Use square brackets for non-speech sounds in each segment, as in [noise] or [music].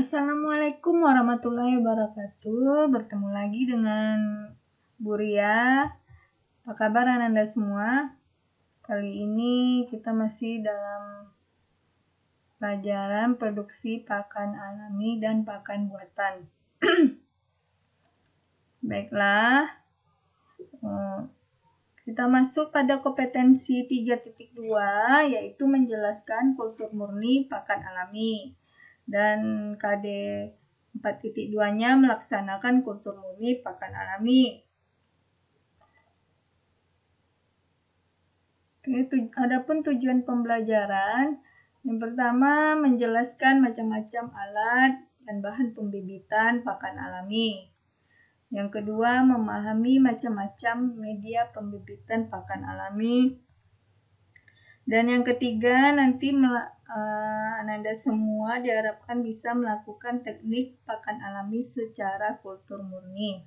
Assalamualaikum warahmatullahi wabarakatuh. Bertemu lagi dengan Buria. Apa kabar Anda semua? Kali ini kita masih dalam pelajaran produksi pakan alami dan pakan buatan. [clears throat] Baiklah. Eh, kita masuk pada kompetensi 3.2 yaitu menjelaskan kultur murni pakan alami dan KD 4.2-nya melaksanakan kultur murni pakan alami. Oke, adapun tujuan pembelajaran yang pertama menjelaskan macam-macam alat dan bahan pembibitan pakan alami. Yang kedua memahami macam-macam media pembibitan pakan alami dan yang ketiga, nanti uh, Ananda semua diharapkan bisa melakukan teknik pakan alami secara kultur murni.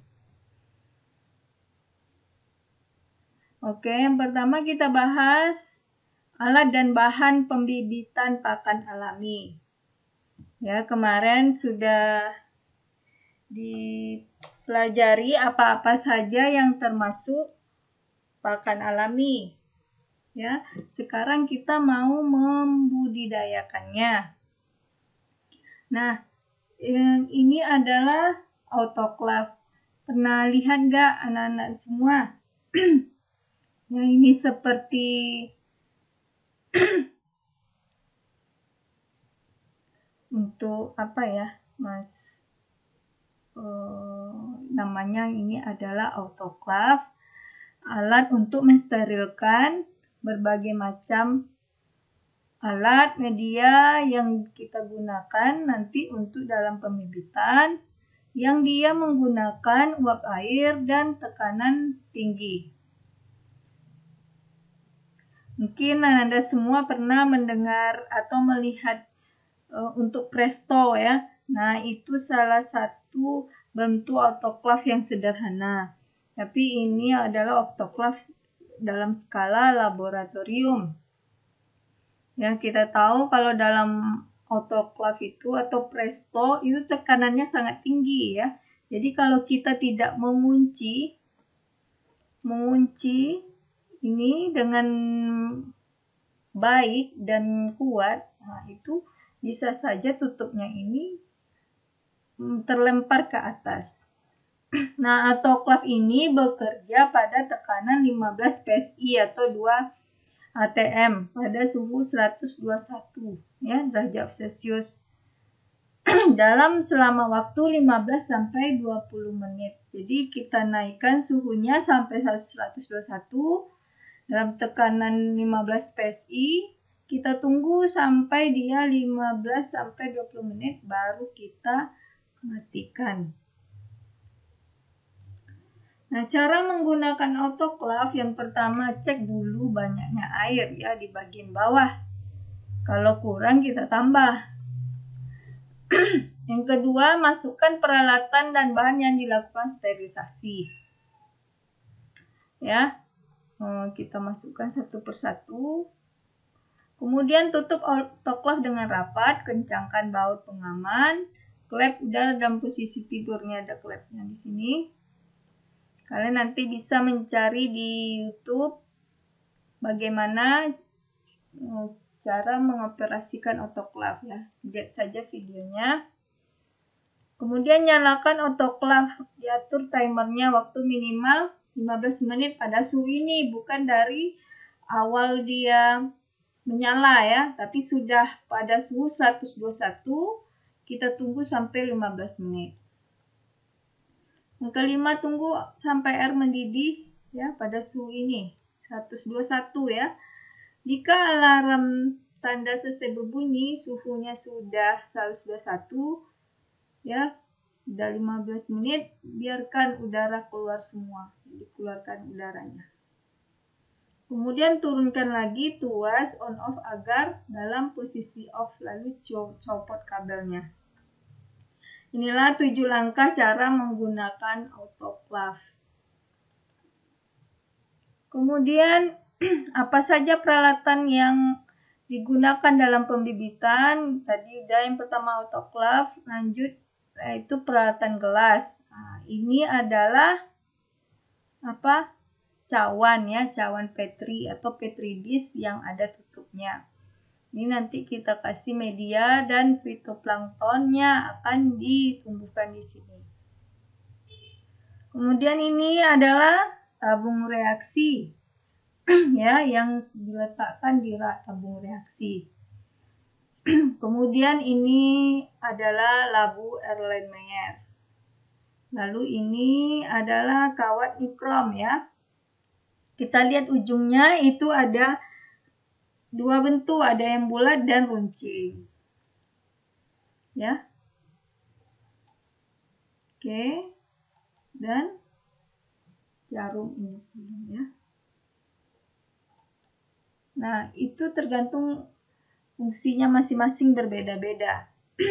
Oke, yang pertama kita bahas alat dan bahan pembibitan pakan alami. Ya, kemarin sudah dipelajari apa-apa saja yang termasuk pakan alami ya. Sekarang kita mau membudidayakannya. Nah, yang ini adalah autoclave. Pernah lihat nggak anak-anak semua? [clears throat] yang ini seperti [clears throat] untuk apa ya, Mas? Uh, namanya ini adalah autoclave, alat untuk mensterilkan berbagai macam alat media yang kita gunakan nanti untuk dalam pembibitan yang dia menggunakan uap air dan tekanan tinggi. Mungkin Anda semua pernah mendengar atau melihat uh, untuk presto ya. Nah, itu salah satu bentuk autoclave yang sederhana. Tapi ini adalah autoclave dalam skala laboratorium. Ya, kita tahu kalau dalam autoclave itu atau presto itu tekanannya sangat tinggi ya. Jadi kalau kita tidak mengunci mengunci ini dengan baik dan kuat, nah itu bisa saja tutupnya ini mm, terlempar ke atas. Nah, autoklav ini bekerja pada tekanan 15 psi atau 2 atm pada suhu 121 ya derajat Celcius [clears throat] dalam selama waktu 15 sampai 20 menit. Jadi kita naikkan suhunya sampai 121 dalam tekanan 15 psi. Kita tunggu sampai dia 15 sampai 20 menit baru kita matikan. Nah, cara menggunakan autoclave yang pertama cek dulu banyaknya air ya di bagian bawah. Kalau kurang kita tambah. [clears throat] yang kedua, masukkan peralatan dan bahan yang dilakukan sterilisasi. Ya. Eh, kita masukkan satu persatu. Kemudian tutup autoclave dengan rapat, kencangkan baut pengaman, klep udara dan posisi tidurnya ada klepnya di sini. Kalian nanti bisa mencari di YouTube bagaimana e, cara mengoperasikan autoclave ya. Lihat saja videonya. Kemudian nyalakan autoclave, diatur timernya waktu minimal 15 menit pada suhu ini, bukan dari awal dia menyala ya, tapi sudah pada suhu 121 kita tunggu sampai 15 menit. Yang kelima tunggu sampai air mendidih ya pada suhu ini 121 ya. Jika alarm tanda selesai berbunyi, suhunya sudah 121 ya. Udah 15 menit, biarkan udara keluar semua. Dikeluarkan udaranya. Kemudian turunkan lagi tuas on off agar dalam posisi off lalu copot kabelnya. Inilah tujuh langkah cara menggunakan autoclave. Kemudian [clears throat] apa saja peralatan yang digunakan dalam pembibitan? Tadi udah yang pertama autoclave, lanjut yaitu peralatan gelas. Nah, ini adalah apa? cawan ya, cawan petri atau petri dish yang ada tutupnya. Ini nanti kita kasih media dan fitoplanktonnya akan ditumbuhkan di sini. Kemudian ini adalah tabung eh, reaksi [clears throat] ya yang diletakkan di rak tabung reaksi. [clears throat] Kemudian ini adalah labu Erlenmeyer. Lalu ini adalah kawat ikrom ya. Kita lihat ujungnya itu ada dua bentuk, ada yang bulat dan runcing. Ya. Oke. Dan jarum ini ya. Nah, itu tergantung fungsinya masing-masing berbeda-beda. [clears throat]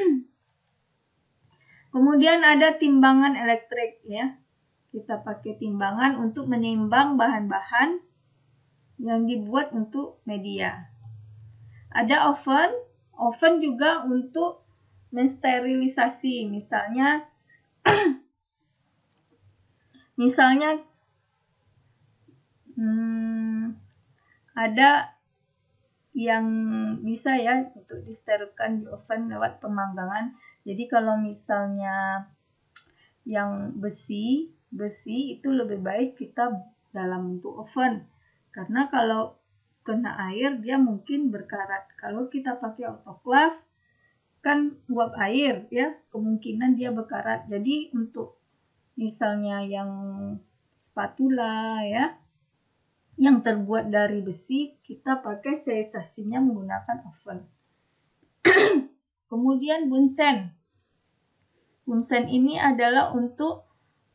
Kemudian ada timbangan elektrik ya. Kita pakai timbangan untuk menimbang bahan-bahan yang dibuat untuk media. Ada oven, oven juga untuk mensterilisasi, misalnya [clears throat] misalnya hmm, ada yang bisa ya untuk disterilkan di oven lewat pemanggangan. Jadi kalau misalnya yang besi, besi itu lebih baik kita dalam bentuk oven. Karena kalau kena air dia mungkin berkarat. Kalau kita pakai autoclave kan uap air ya, kemungkinan dia berkarat. Jadi untuk misalnya yang spatula ya yang terbuat dari besi kita pakai sterilisasinya menggunakan oven. [clears throat] Kemudian bunsen. Bunsen ini adalah untuk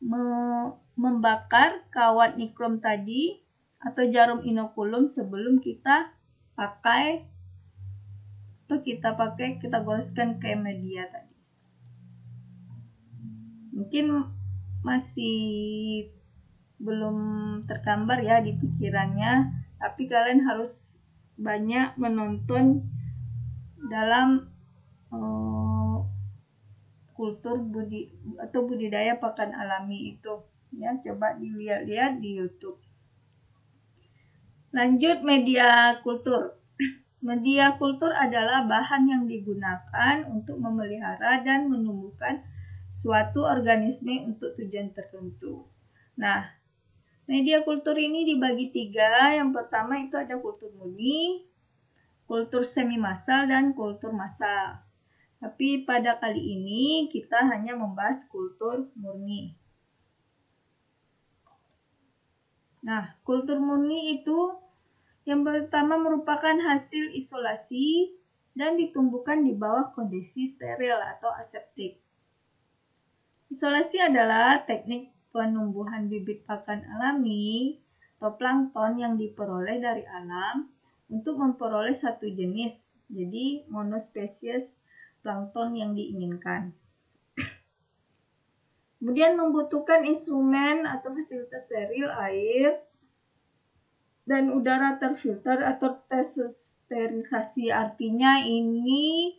me membakar kawat nikrom tadi atau jarum inokulum sebelum kita pakai atau kita pakai kita goreskan ke media tadi. Mungkin masih belum tergambar ya di pikirannya, tapi kalian harus banyak menonton dalam uh, kultur budi atau budidaya pakan alami itu ya coba dilihat-lihat di YouTube Lanjut media kultur. [laughs] Media kultur adalah bahan yang digunakan untuk memelihara dan menumbuhkan suatu organisme untuk tujuan tertentu. Nah, media kultur ini dibagi tiga. Yang pertama itu ada kultur murni, kultur semi massal, dan kultur massal. Tapi pada kali ini kita hanya membahas kultur murni. Nah, kultur murni itu yang pertama merupakan hasil isolasi dan ditumbuhkan di bawah kondisi steril atau aseptik. Isolasi adalah teknik penumbuhan bibit pakan alami atau plankton yang diperoleh dari alam untuk memperoleh satu jenis, jadi monospesies plankton yang diinginkan. Kemudian membutuhkan instrumen atau fasilitas steril air dan udara terfilter atau tersterilisasi artinya ini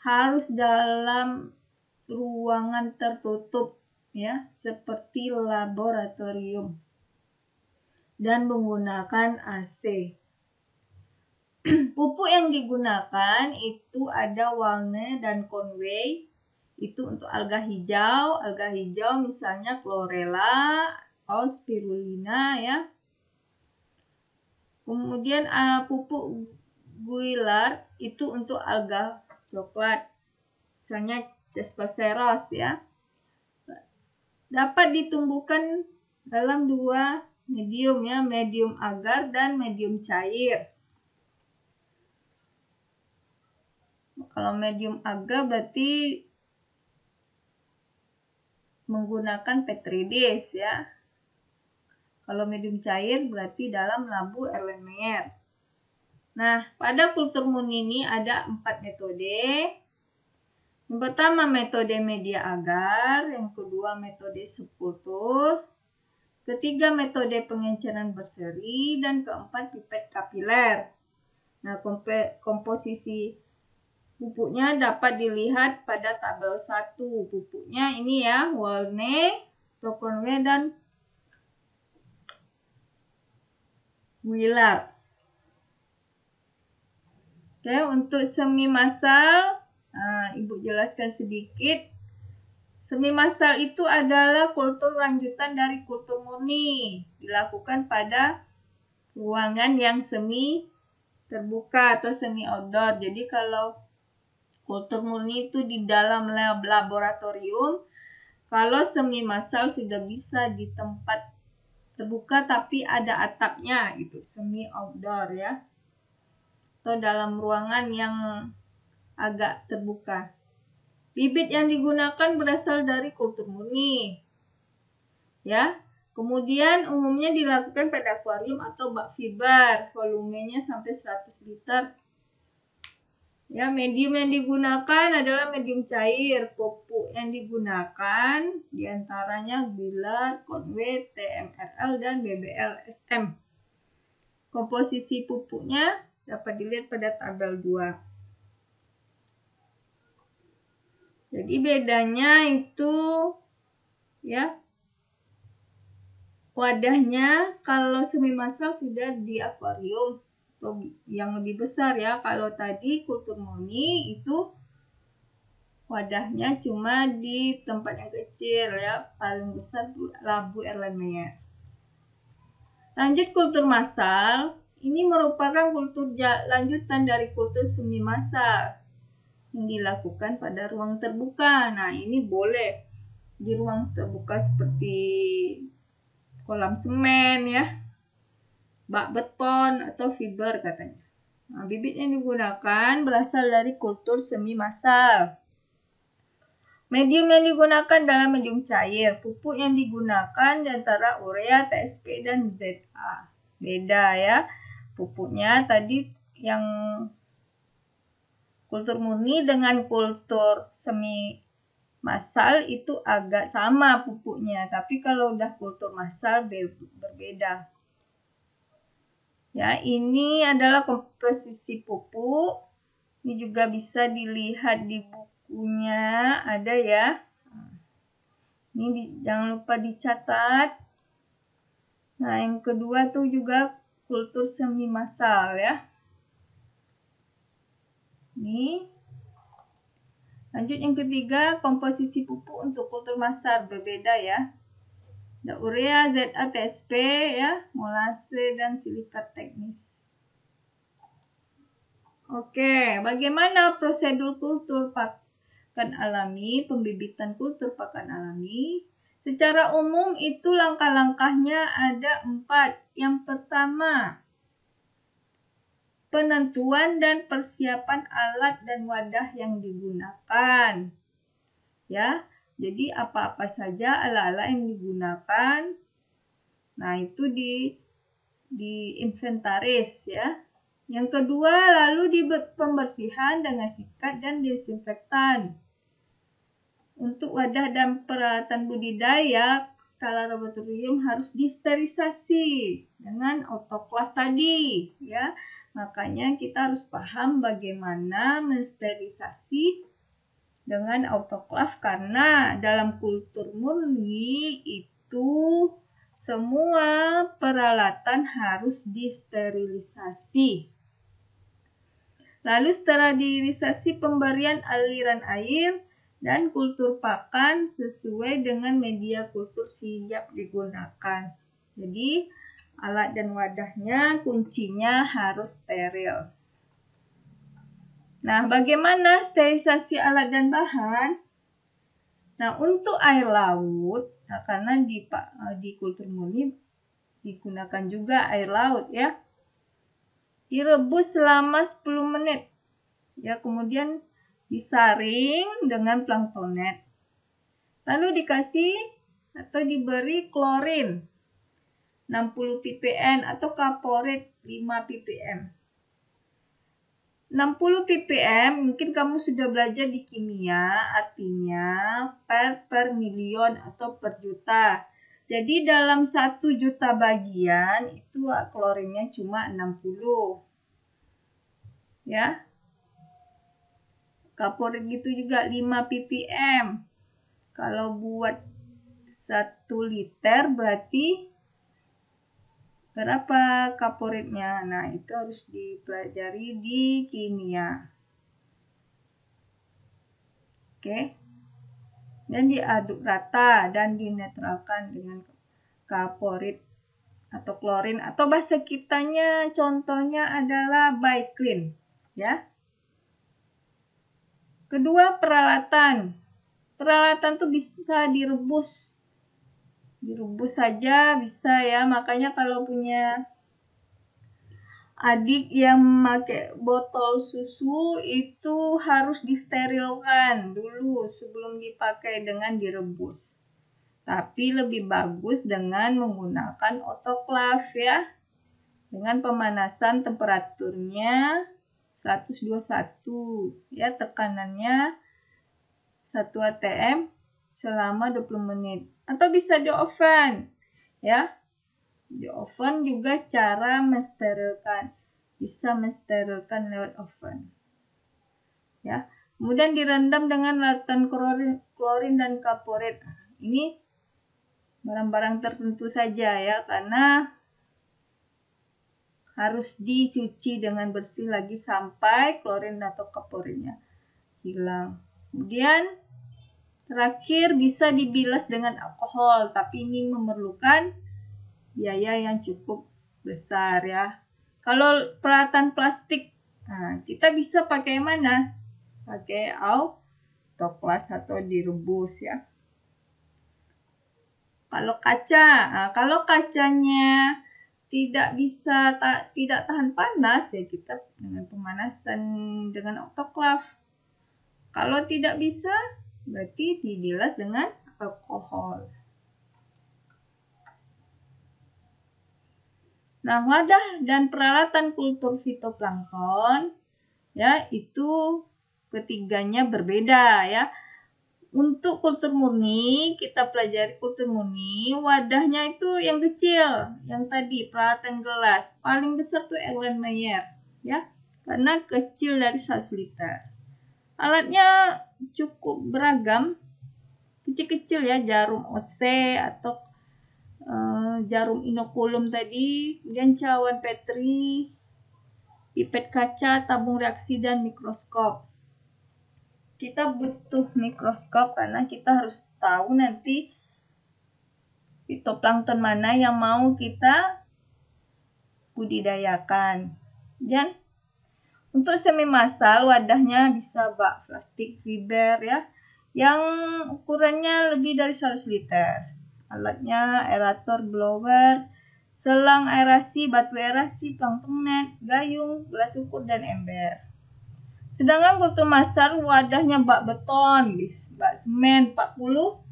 harus dalam ruangan tertutup ya seperti laboratorium dan menggunakan AC. [clears throat] Pupuk yang digunakan itu ada walne dan conway. Itu untuk alga hijau. Alga hijau misalnya chlorella atau spirulina ya. Kemudian uh, pupuk guilar itu untuk alga coklat. Misalnya cestoseros ya. Dapat ditumbuhkan dalam dua medium ya, medium agar dan medium cair. Kalau medium agar berarti menggunakan petri dish ya. Kalau medium cair berarti dalam labu Erlenmeyer. Nah, pada kultur ini ada empat metode. Yang pertama metode media agar, yang kedua metode subkultur, ketiga metode pengenceran berseri, dan keempat pipet kapiler. Nah, komp komposisi pupuknya dapat dilihat pada tabel 1. Pupuknya ini ya, Walne, Tokonwe, dan Wila. Oke, untuk semi masal, ah, Ibu jelaskan sedikit. Semi masal itu adalah kultur lanjutan dari kultur murni, dilakukan pada ruangan yang semi terbuka atau semi outdoor. Jadi kalau kultur murni itu di dalam laboratorium, kalau semi masal sudah bisa di tempat terbuka tapi ada atapnya gitu semi outdoor ya atau dalam ruangan yang agak terbuka bibit yang digunakan berasal dari kultur murni ya kemudian umumnya dilakukan pada akuarium atau bak fiber volumenya sampai 100 liter Ya, medium yang digunakan adalah medium cair. Pupuk yang digunakan diantaranya gula, Conway, TMRL, dan BBLSM. Komposisi pupuknya dapat dilihat pada tabel 2. Jadi bedanya itu ya wadahnya kalau semi massal sudah di akuarium yang lebih besar ya. Kalau tadi kultur murni itu wadahnya cuma di tempat yang kecil ya, paling besar labu Erlenmeyer. Lanjut kultur massal, ini merupakan kultur lanjutan dari kultur semi massal yang dilakukan pada ruang terbuka. Nah, ini boleh di ruang terbuka seperti kolam semen ya, bak beton atau fiber katanya. Nah, bibit yang digunakan berasal dari kultur semi massal. Medium yang digunakan dalam medium cair, pupuk yang digunakan antara urea, TSP, dan ZA. Beda ya, pupuknya tadi yang kultur murni dengan kultur semi massal itu agak sama pupuknya, tapi kalau udah kultur massal berbeda. Ya, ini adalah komposisi pupuk. Ini juga bisa dilihat di bukunya, ada ya. Ini di, jangan lupa dicatat. Nah, yang kedua tuh juga kultur semi massal ya. Ini Lanjut yang ketiga, komposisi pupuk untuk kultur massal berbeda ya urea, ya, ZA, ya, molase dan silikat teknis. Oke, bagaimana prosedur kultur pakan alami, pembibitan kultur pakan alami? Secara umum itu langkah-langkahnya ada empat. Yang pertama, penentuan dan persiapan alat dan wadah yang digunakan. Ya, jadi apa-apa saja ala-ala yang digunakan. Nah, itu di di inventaris ya. Yang kedua, lalu di pembersihan dengan sikat dan disinfektan. Untuk wadah dan peralatan budidaya, ya, skala laboratorium harus disterilisasi dengan otoklas tadi, ya. Makanya kita harus paham bagaimana mensterilisasi dengan autoklaf karena dalam kultur murni itu semua peralatan harus disterilisasi. Lalu sterilisasi pemberian aliran air dan kultur pakan sesuai dengan media kultur siap digunakan. Jadi alat dan wadahnya kuncinya harus steril. Nah, bagaimana sterilisasi alat dan bahan? Nah, untuk air laut, nah karena di, eh, di kultur murni digunakan juga air laut ya. Direbus selama 10 menit. Ya, kemudian disaring dengan planktonet. Lalu dikasih atau diberi klorin 60 ppm atau kaporit 5 ppm. 60 ppm mungkin kamu sudah belajar di kimia artinya per per milion atau per juta. Jadi dalam 1 juta bagian itu klorinnya cuma 60. Ya. Kaporit gitu juga 5 ppm. Kalau buat 1 liter berarti Berapa kaporitnya? Nah, itu harus dipelajari di kimia. Oke. Dan diaduk rata dan dinetralkan dengan kaporit atau klorin atau bahasa kitanya contohnya adalah baiklin, ya. Kedua, peralatan. Peralatan tuh bisa direbus direbus saja bisa ya makanya kalau punya adik yang memakai botol susu itu harus disterilkan dulu sebelum dipakai dengan direbus tapi lebih bagus dengan menggunakan autoclave ya dengan pemanasan temperaturnya 121 ya tekanannya 1 atm selama 20 menit atau bisa di oven ya di oven juga cara mensterilkan bisa mensterilkan lewat oven ya kemudian direndam dengan larutan klorin, klorin dan kaporit ini barang-barang tertentu saja ya karena harus dicuci dengan bersih lagi sampai klorin atau kaporinnya hilang. Kemudian Terakhir bisa dibilas dengan alkohol, tapi ini memerlukan biaya yang cukup besar ya. Kalau peralatan plastik, nah, kita bisa pakai mana? Pakai autoclass atau direbus ya. Kalau kaca, nah, kalau kacanya tidak bisa ta tidak tahan panas ya kita dengan pemanasan dengan autoclave. Kalau tidak bisa, Berarti dibilas dengan alkohol. Nah, wadah dan peralatan kultur fitoplankton ya itu ketiganya berbeda ya. Untuk kultur murni, kita pelajari kultur murni, wadahnya itu yang kecil, yang tadi peralatan gelas, paling besar tuh Erlenmeyer ya. Karena kecil dari 100 liter. Alatnya cukup beragam, kecil-kecil ya jarum OC atau uh, jarum inokulum tadi, kemudian cawan petri, pipet kaca, tabung reaksi dan mikroskop. Kita butuh mikroskop karena kita harus tahu nanti fitoplankton mana yang mau kita budidayakan. Dan untuk semi massal wadahnya bisa bak plastik fiber ya yang ukurannya lebih dari 100 liter. Alatnya aerator blower, selang aerasi, batu aerasi, plankton net, gayung, gelas ukur dan ember. Sedangkan kultur masar wadahnya bak beton, bis, bak semen 40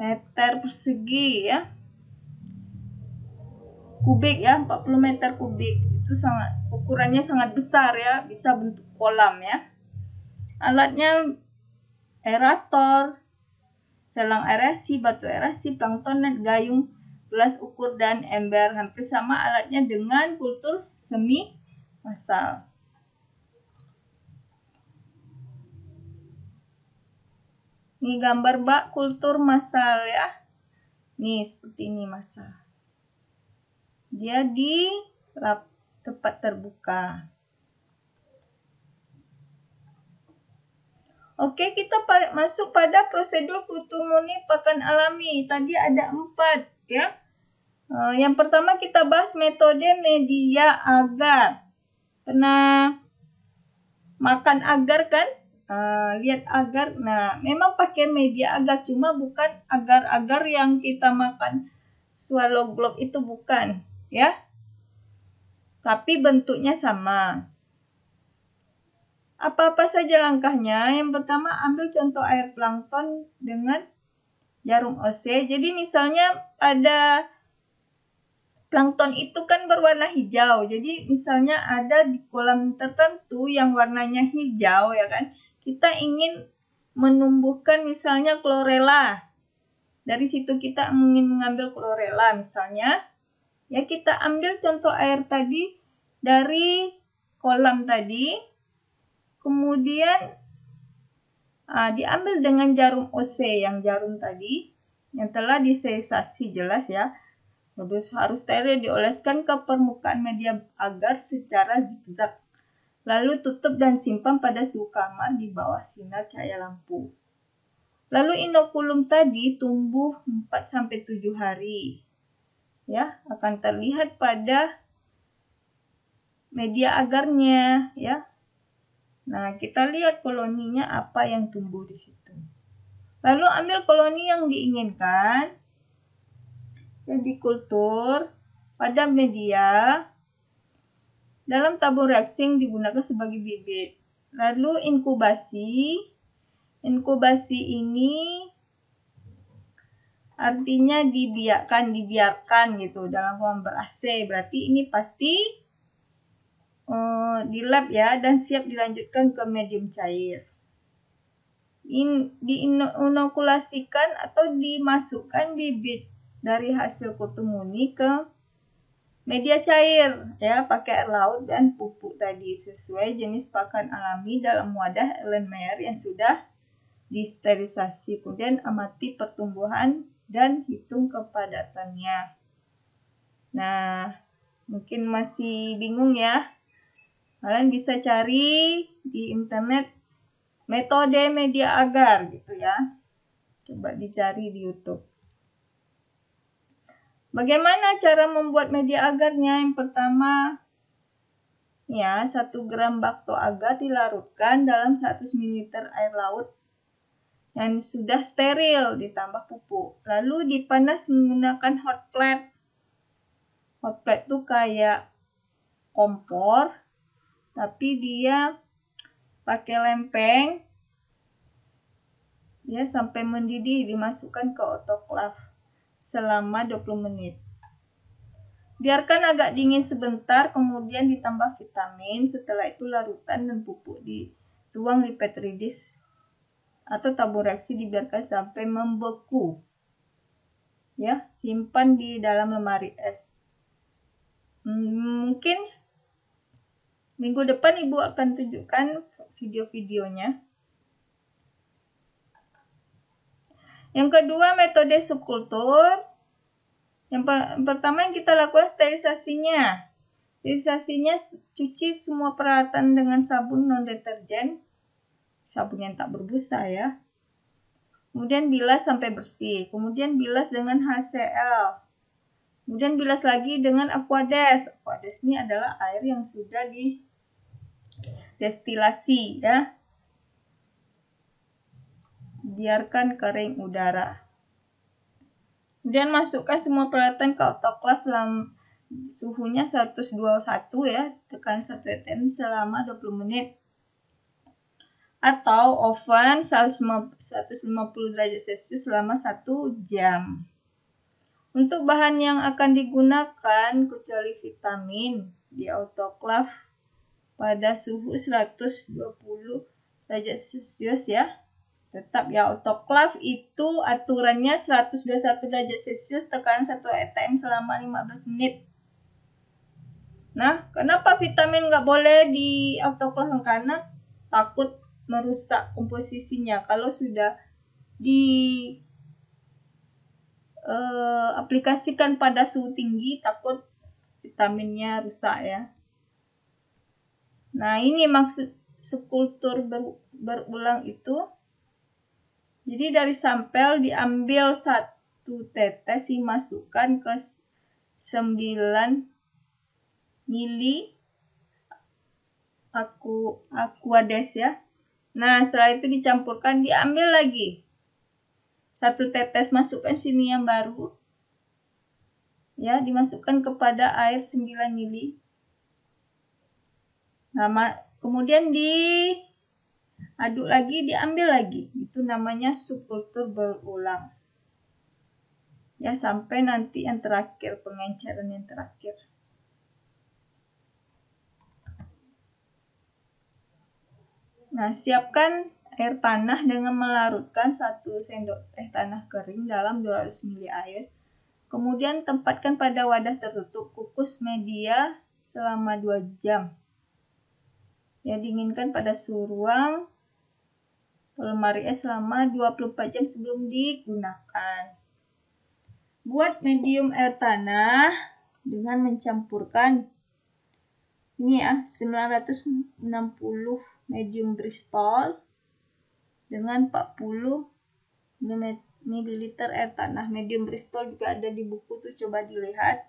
meter persegi ya. Kubik ya, 40 meter kubik itu sangat ukurannya sangat besar ya, bisa bentuk kolam ya. Alatnya aerator, selang erasi batu erasi plankton, net, gayung, gelas ukur dan ember hampir sama alatnya dengan kultur semi massal. Ini gambar bak kultur massal ya. Nih seperti ini massal. Dia di lap tempat terbuka. Okey, kita masuk pada prosedur kutu kutumuni pakan alami. Tadi ada empat, ya. Eh, yang pertama kita bahas metode media agar. Pernah makan agar kan? Uh, lihat agar. Nah, memang pakai media agar, cuma bukan agar-agar yang kita makan swallow globe itu bukan, ya tapi bentuknya sama. Apa-apa saja langkahnya? Yang pertama, ambil contoh air plankton dengan jarum OC. Jadi misalnya ada plankton itu kan berwarna hijau. Jadi misalnya ada di kolam tertentu yang warnanya hijau ya kan. Kita ingin menumbuhkan misalnya klorela. Dari situ kita ingin mengambil klorela misalnya. Ya, kita ambil contoh air tadi dari kolam tadi. Kemudian uh, diambil dengan jarum OC yang jarum tadi yang telah disterilisasi jelas ya. Terus harus steril dioleskan ke permukaan media agar secara zigzag. Lalu tutup dan simpan pada suhu kamar di bawah sinar cahaya lampu. Lalu inokulum tadi tumbuh 4-7 hari ya akan terlihat pada media agarnya ya. Nah, kita lihat koloninya apa yang tumbuh di situ. Lalu ambil koloni yang diinginkan. Jadi dikultur pada media dalam tabung reaksi yang digunakan sebagai bibit. Lalu inkubasi. Inkubasi ini artinya dibiarkan dibiarkan gitu dalam ruang ber AC berarti ini pasti uh, di lab ya dan siap dilanjutkan ke medium cair In, diinokulasikan atau dimasukkan bibit dari hasil kutumuni ke media cair ya pakai air laut dan pupuk tadi sesuai jenis pakan alami dalam wadah Ellen yang sudah disterilisasi kemudian amati pertumbuhan dan hitung kepadatannya. Nah, mungkin masih bingung ya. Kalian bisa cari di internet metode media agar gitu ya. Coba dicari di YouTube. Bagaimana cara membuat media agarnya? Yang pertama, ya, 1 gram bakto agar dilarutkan dalam 100 ml air laut dan sudah steril ditambah pupuk. Lalu dipanas menggunakan hot plate. Hot plate tuh kayak kompor, tapi dia pakai lempeng. Ya, sampai mendidih dimasukkan ke autoclave selama 20 menit. Biarkan agak dingin sebentar, kemudian ditambah vitamin, setelah itu larutan dan pupuk dituang di petri dish atau tabur reaksi dibiarkan sampai membeku. Ya, simpan di dalam lemari es. Hmm, mungkin minggu depan Ibu akan tunjukkan video-videonya. Yang kedua, metode subkultur. Yang pertama yang kita lakukan sterilisasinya. Sterilisasinya cuci semua peralatan dengan sabun non deterjen sabun yang tak berbusa ya. Kemudian bilas sampai bersih. Kemudian bilas dengan HCl. Kemudian bilas lagi dengan aquades. Aquades ini adalah air yang sudah di destilasi ya. Biarkan kering udara. Kemudian masukkan semua peralatan ke autoclave selama suhunya 121 ya, tekan 1 atm selama 20 menit atau oven 150 derajat Celcius selama 1 jam. Untuk bahan yang akan digunakan kecuali vitamin di autoclave pada suhu 120 derajat Celcius ya. Tetap ya autoclave itu aturannya 121 derajat Celcius tekanan 1 atm selama 15 menit. Nah, kenapa vitamin nggak boleh di autoclave? Karena takut merusak komposisinya kalau sudah di uh, aplikasikan pada suhu tinggi takut vitaminnya rusak ya. Nah, ini maksud sekultur ber, berulang itu. Jadi dari sampel diambil satu tetes dimasukkan ke 9 mili aku aquades ya Nah, setelah itu dicampurkan, diambil lagi. Satu tetes masukkan sini yang baru. Ya, dimasukkan kepada air 9 ml. Nama, kemudian di aduk lagi, diambil lagi. Itu namanya subkultur berulang. Ya, sampai nanti yang terakhir, pengenceran yang terakhir. Nah, siapkan air tanah dengan melarutkan satu sendok teh tanah kering dalam 200 ml air. Kemudian tempatkan pada wadah tertutup, kukus media selama 2 jam. Ya, dinginkan pada suhu ruang lemari es selama 24 jam sebelum digunakan. Buat medium air tanah dengan mencampurkan ini ya 960 medium Bristol dengan 40 ml air tanah. Medium Bristol juga ada di buku tuh coba dilihat.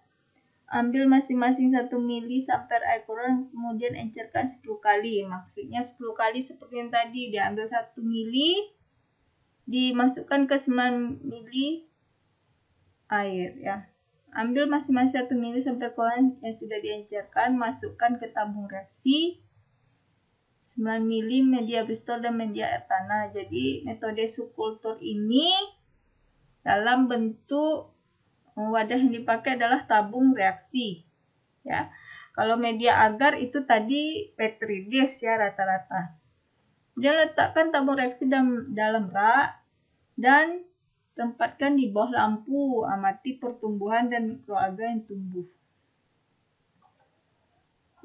Ambil masing-masing 1 mili sampai air kurang kemudian encerkan 10 kali. Maksudnya 10 kali seperti yang tadi diambil 1 mili dimasukkan ke 9 mili air ya. Ambil masing-masing 1 mili sampai kurang yang sudah diencerkan masukkan ke tabung reaksi 9 mili media Bristol dan media air tanah. Jadi metode subkultur ini dalam bentuk eh, wadah yang dipakai adalah tabung reaksi. Ya. Kalau media agar itu tadi petri dish ya rata-rata. Dia letakkan tabung reaksi dalam, dalam rak dan tempatkan di bawah lampu, amati pertumbuhan dan mikroalga yang tumbuh.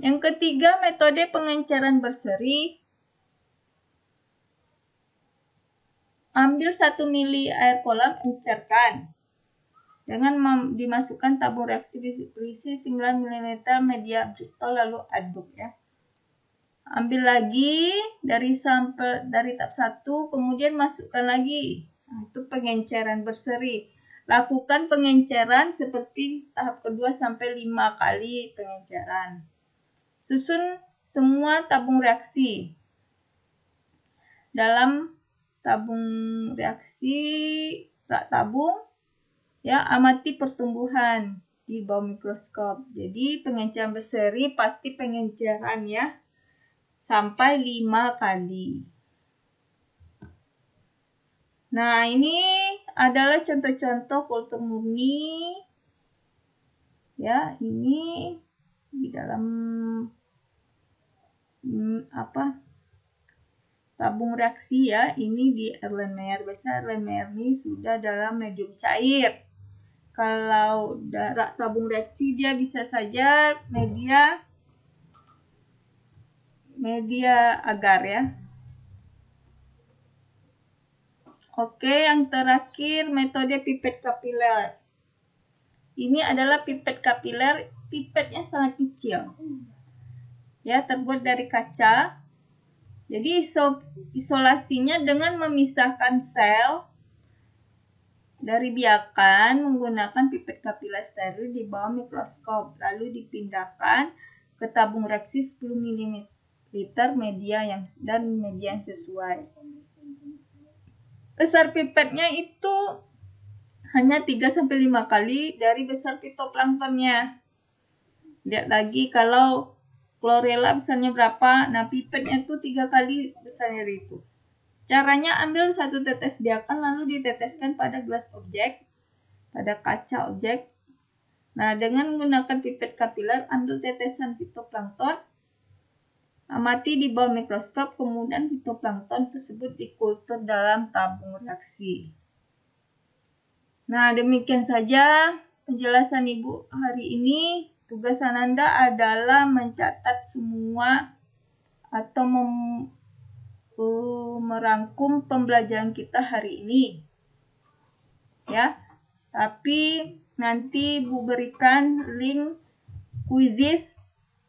Yang ketiga, metode pengenceran berseri. Ambil 1 mili air kolam, encerkan. Dengan dimasukkan tabung reaksi berisi 9 ml media Bristol lalu aduk ya. Ambil lagi dari sampel dari tab 1 kemudian masukkan lagi. Nah, itu pengenceran berseri. Lakukan pengenceran seperti tahap kedua sampai 5 kali pengenceran. Susun semua tabung reaksi. Dalam tabung reaksi rak tabung ya amati pertumbuhan di bawah mikroskop. Jadi pengencaran berseri pasti pengencaran ya sampai lima kali. Nah, ini adalah contoh-contoh kultur murni. Ya, ini di dalam hmm, apa tabung reaksi ya ini di Erlenmeyer biasa Erlenmeyer ini sudah dalam medium cair kalau darah tabung reaksi dia bisa saja media media agar ya oke yang terakhir metode pipet kapiler ini adalah pipet kapiler pipetnya sangat kecil. Hmm. Ya, terbuat dari kaca. Jadi iso isolasinya dengan memisahkan sel dari biakan menggunakan pipet kapiler steril di bawah mikroskop, lalu dipindahkan ke tabung reaksi 10 mm media yang dan media yang sesuai. Besar pipetnya itu hanya 3 5 kali dari besar fitoplanktonnya lihat lagi kalau chlorella besarnya berapa nah pipetnya itu tiga kali besarnya itu caranya ambil satu tetes biakan lalu diteteskan pada gelas objek pada kaca objek nah dengan menggunakan pipet kapiler ambil tetesan fitoplankton amati di bawah mikroskop kemudian fitoplankton tersebut dikultur dalam tabung reaksi nah demikian saja penjelasan ibu hari ini Tugas Ananda adalah mencatat semua atau mem, uh, merangkum pembelajaran kita hari ini. Ya. Tapi nanti Bu berikan link kuisis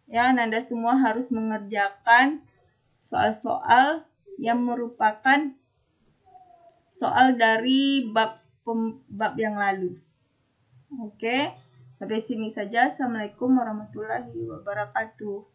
ya Nanda semua harus mengerjakan soal-soal yang merupakan soal dari bab bab yang lalu. Oke. Okay? Sampai sini saja. Assalamualaikum warahmatullahi wabarakatuh.